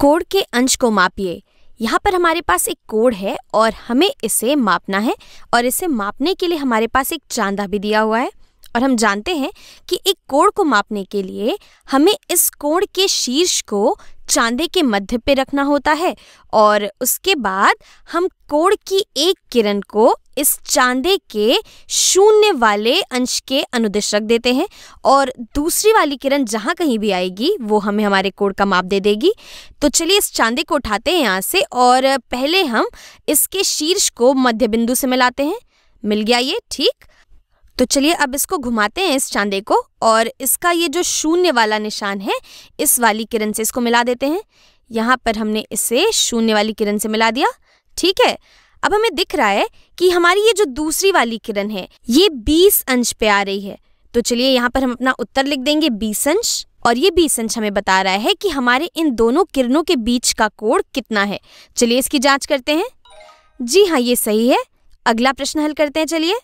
code के अंश को मापिए यहाँ पर हमारे पास एक कोड है और हमें इसे मापना है और इसे मापने के लिए हमारे पास एक चांदा भी दिया हुआ है और हम जानते हैं कि एक कोड़ को मापने के लिए हमें इस कोड़ के शीर्ष को चांदे के मध्य पे रखना होता है और उसके बाद हम कोड़ की एक किरण को इस चांदे के शून्य वाले अंश के अनुदिश रख देते हैं और दूसरी वाली किरण जहाँ कहीं भी आएगी वो हमें हमारे कोड का माप दे देगी तो चलिए इस चांदे को उठाते हैं यहाँ से और पहले हम इसके शीर्ष को मध्य बिंदु से मिलाते हैं मिल गया ये ठीक तो चलिए अब इसको घुमाते हैं इस चांदे को और इसका ये जो शून्य वाला निशान है इस वाली किरण से इसको मिला देते हैं यहाँ पर हमने इसे शून्य वाली किरण से मिला दिया ठीक है अब हमें दिख रहा है कि हमारी ये जो दूसरी वाली किरण है ये बीस अंश पे आ रही है तो चलिए यहाँ पर हम अपना उत्तर लिख देंगे बीस अंश और ये बीस अंश हमें बता रहा है कि हमारे इन दोनों किरणों के बीच का कोण कितना है चलिए इसकी जांच करते हैं जी हाँ ये सही है अगला प्रश्न हल करते हैं चलिए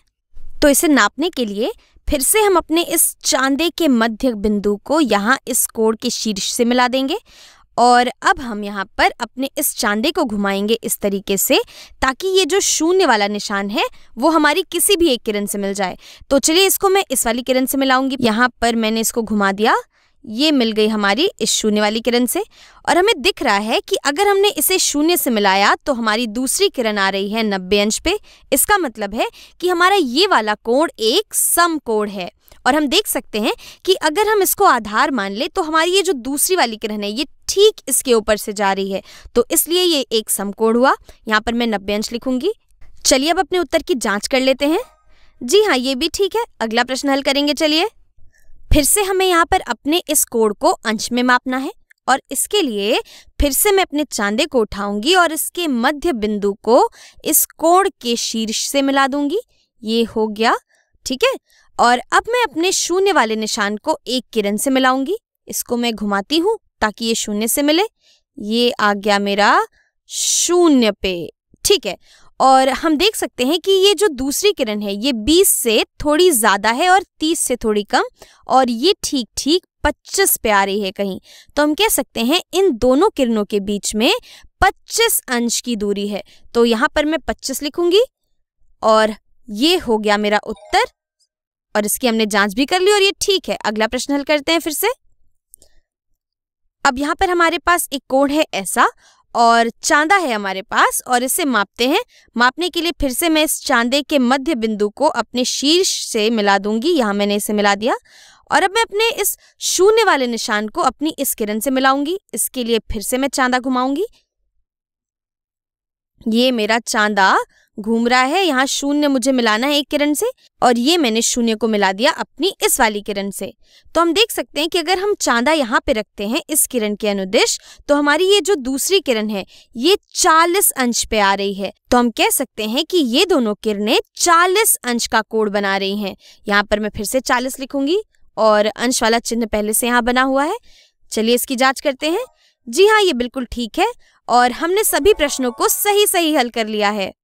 तो इसे नापने के लिए फिर से हम अपने इस चांदे के मध्य बिंदु को यहाँ इस कोण के शीर्ष से मिला देंगे और अब हम यहाँ पर अपने इस चांदे को घुमाएंगे इस तरीके से ताकि ये जो शून्य वाला निशान है वो हमारी किसी भी एक किरण से मिल जाए तो चलिए इसको मैं इस वाली किरण से मिलाऊंगी यहाँ पर मैंने इसको घुमा दिया ये मिल गई हमारी इस शून्य वाली किरण से और हमें दिख रहा है कि अगर हमने इसे शून्य से मिलाया तो हमारी दूसरी किरण आ रही है नब्बे अंश पे इसका मतलब है कि हमारा ये वाला कोण एक सम कोण है और हम देख सकते हैं कि अगर हम इसको आधार मान ले तो हमारी ये जो दूसरी वाली किरण है ये ठीक इसके ऊपर से जा रही है तो इसलिए ये एक समकोण हुआ यहाँ पर मैं नब्बे अंश लिखूंगी चलिए अब अपने उत्तर की जाँच कर लेते हैं जी हाँ ये भी ठीक है अगला प्रश्न हल करेंगे चलिए फिर से हमें यहाँ पर अपने इस कोण को अंश में मापना है और इसके लिए फिर से मैं अपने चांदे को उठाऊंगी और इसके मध्य बिंदु को इस कोण के शीर्ष से मिला दूंगी ये हो गया ठीक है और अब मैं अपने शून्य वाले निशान को एक किरण से मिलाऊंगी इसको मैं घुमाती हूँ ताकि ये शून्य से मिले ये आ गया मेरा शून्य पे ठीक है और हम देख सकते हैं कि ये जो दूसरी किरण है ये 20 से थोड़ी ज़्यादा है और 30 से थोड़ी कम और ये ठीक ठीक 25 पे आ रही है कहीं तो हम कह सकते हैं इन दोनों किरणों के बीच में 25 अंश की दूरी है तो यहाँ पर मैं 25 लिखूंगी और ये हो गया मेरा उत्तर और इसकी हमने जांच भी कर ली और ये ठीक है अगला प्रश्न हल करते हैं फिर से अब यहाँ पर हमारे पास एक कोण है ऐसा और चांदा है हमारे पास और इसे मापते हैं मापने के लिए फिर से मैं इस चांदे के मध्य बिंदु को अपने शीर्ष से मिला दूंगी यहाँ मैंने इसे मिला दिया और अब मैं अपने इस शून्य वाले निशान को अपनी इस किरण से मिलाऊंगी इसके लिए फिर से मैं चांदा घुमाऊंगी ये मेरा चांदा घूम रहा है यहाँ शून्य मुझे मिलाना है एक किरण से और ये मैंने शून्य को मिला दिया अपनी इस वाली किरण से तो हम देख सकते हैं कि अगर हम चांदा यहाँ पे रखते हैं इस किरण के अनुदेश तो हमारी ये जो दूसरी किरण है ये 40 अंश पे आ रही है तो हम कह सकते हैं कि ये दोनों किरणें चालीस अंश का कोड बना रही है यहाँ पर मैं फिर से चालीस लिखूंगी और अंश वाला चिन्ह पहले से यहाँ बना हुआ है चलिए इसकी जाँच करते हैं जी हाँ ये बिल्कुल ठीक है और हमने सभी प्रश्नों को सही सही हल कर लिया है